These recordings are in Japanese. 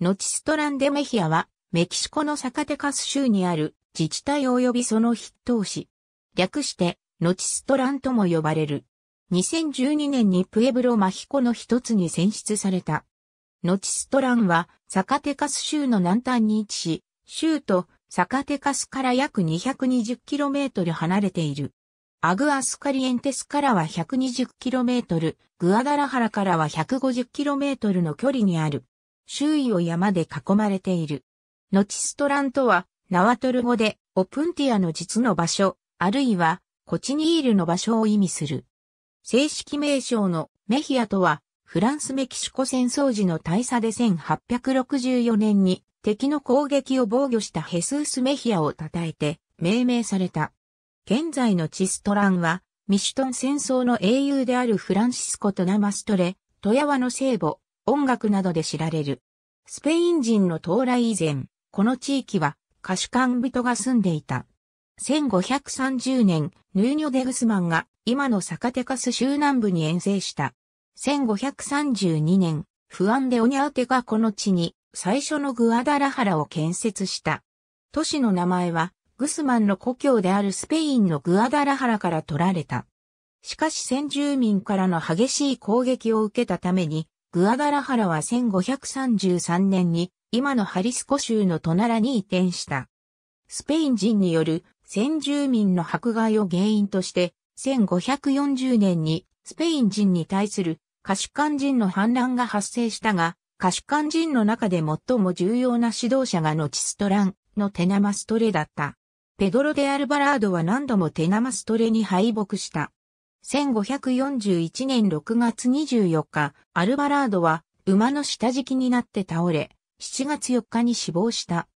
ノチストランデメヒアは、メキシコのサカテカス州にある自治体及びその筆頭市。略して、ノチストランとも呼ばれる。2012年にプエブロマヒコの一つに選出された。ノチストランは、サカテカス州の南端に位置し、州とサカテカスから約 220km 離れている。アグアスカリエンテスからは 120km、グアダラハラからは 150km の距離にある。周囲を山で囲まれている。ノチストランとは、ナワトル語で、オプンティアの実の場所、あるいは、コチニールの場所を意味する。正式名称のメヒアとは、フランス・メキシコ戦争時の大佐で1864年に敵の攻撃を防御したヘスース・メヒアを称えて命名された。現在のチストランは、ミシュトン戦争の英雄であるフランシスコ・とナマストレ、トヤワの聖母、音楽などで知られる。スペイン人の到来以前、この地域は歌手間人が住んでいた。1530年、ヌーニョ・デグスマンが今のサカテカス州南部に遠征した。1532年、フアンデ・オニャーテがこの地に最初のグアダラハラを建設した。都市の名前は、グスマンの故郷であるスペインのグアダラハラから取られた。しかし先住民からの激しい攻撃を受けたために、グアダラハラは1533年に今のハリスコ州のトナラに移転した。スペイン人による先住民の迫害を原因として、1540年にスペイン人に対するカシュカン人の反乱が発生したが、カシュカン人の中で最も重要な指導者がノチストランのテナマストレだった。ペドロ・デ・アルバラードは何度もテナマストレに敗北した。1541年6月24日、アルバラードは馬の下敷きになって倒れ、7月4日に死亡した。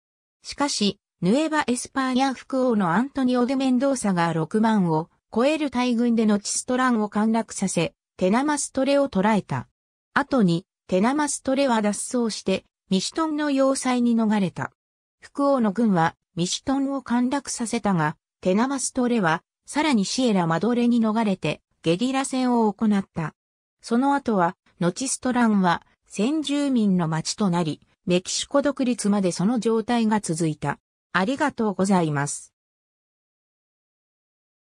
しかし、ヌエバ・エスパーニャ副王のアントニオ・デ・メンドーサが6万を超える大軍でのチストランを陥落させ、テナマストレを捕らえた。後に、テナマストレは脱走して、ミシトンの要塞に逃れた。副王の軍はミシトンを陥落させたが、テナマストレはさらにシエラ・マドレに逃れてゲリラ戦を行った。その後は、ノチストランは先住民の町となり、メキシコ独立までその状態が続いた。ありがとうございます。